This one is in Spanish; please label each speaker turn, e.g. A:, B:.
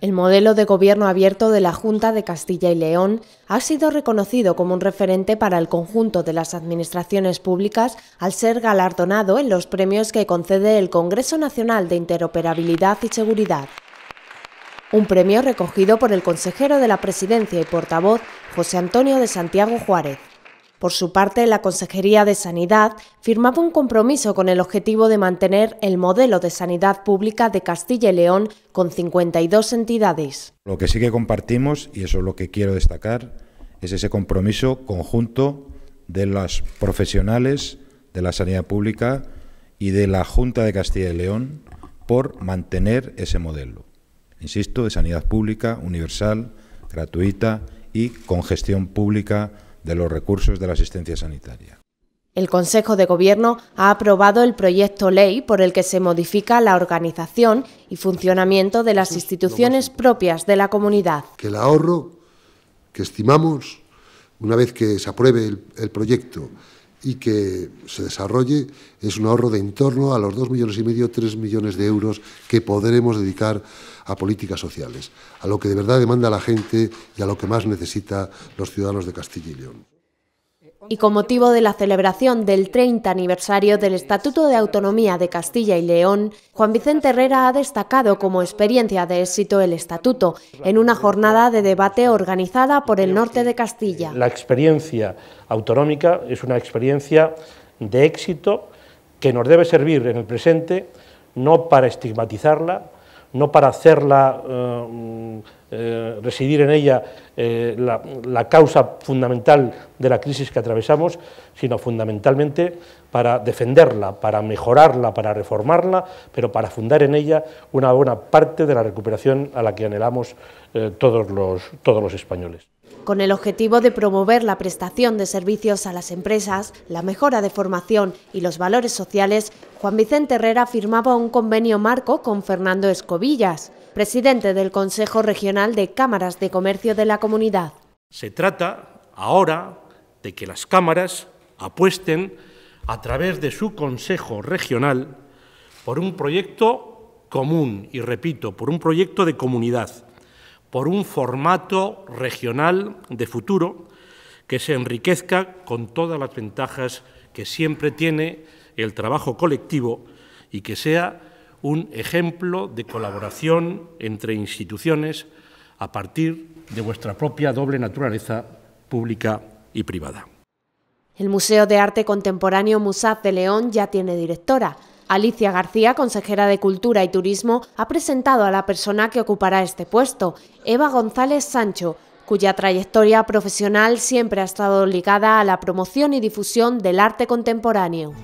A: El modelo de gobierno abierto de la Junta de Castilla y León ha sido reconocido como un referente para el conjunto de las administraciones públicas al ser galardonado en los premios que concede el Congreso Nacional de Interoperabilidad y Seguridad. Un premio recogido por el consejero de la Presidencia y portavoz José Antonio de Santiago Juárez. Por su parte, la Consejería de Sanidad firmaba un compromiso con el objetivo de mantener el modelo de sanidad pública de Castilla y León con 52 entidades.
B: Lo que sí que compartimos, y eso es lo que quiero destacar, es ese compromiso conjunto de los profesionales de la sanidad pública y de la Junta de Castilla y León por mantener ese modelo, insisto, de sanidad pública, universal, gratuita y con gestión pública de los recursos de la asistencia sanitaria.
A: El Consejo de Gobierno ha aprobado el proyecto ley por el que se modifica la organización y funcionamiento de las instituciones propias de la comunidad.
C: Que el ahorro que estimamos, una vez que se apruebe el, el proyecto, y que se desarrolle es un ahorro de en torno a los 2 millones y medio, 3 millones de euros que podremos dedicar a políticas sociales, a lo que de verdad demanda la gente y a lo que más necesita los ciudadanos de Castilla y León
A: y con motivo de la celebración del 30 aniversario del Estatuto de Autonomía de Castilla y León, Juan Vicente Herrera ha destacado como experiencia de éxito el Estatuto en una jornada de debate organizada por el norte de Castilla.
D: La experiencia autonómica es una experiencia de éxito que nos debe servir en el presente no para estigmatizarla, no para hacerla eh, mm, eh, residir en ella eh, la, causa fundamental de la crisis que atravesamos, sino fundamentalmente para defenderla, para mejorarla, para reformarla, pero para fundar en ella una buena parte de la recuperación a la que anhelamos todos los españoles.
A: Con el objetivo de promover la prestación de servicios a las empresas, la mejora de formación y los valores sociales, Juan Vicente Herrera firmaba un convenio marco con Fernando Escobillas, presidente del Consejo Regional de Cámaras de Comercio de la Comunidad.
D: Se trata ahora de que las cámaras apuesten a través de su Consejo Regional por un proyecto común, y repito, por un proyecto de comunidad, por un formato regional de futuro que se enriquezca con todas las ventajas que siempre tiene el trabajo colectivo y que sea un ejemplo de colaboración entre instituciones a partir de vuestra propia doble naturaleza
A: pública y privada. El Museo de Arte Contemporáneo Musaz de León ya tiene directora. Alicia García, consejera de Cultura y Turismo, ha presentado a la persona que ocupará este puesto, Eva González Sancho, cuya trayectoria profesional siempre ha estado ligada a la promoción y difusión del arte contemporáneo.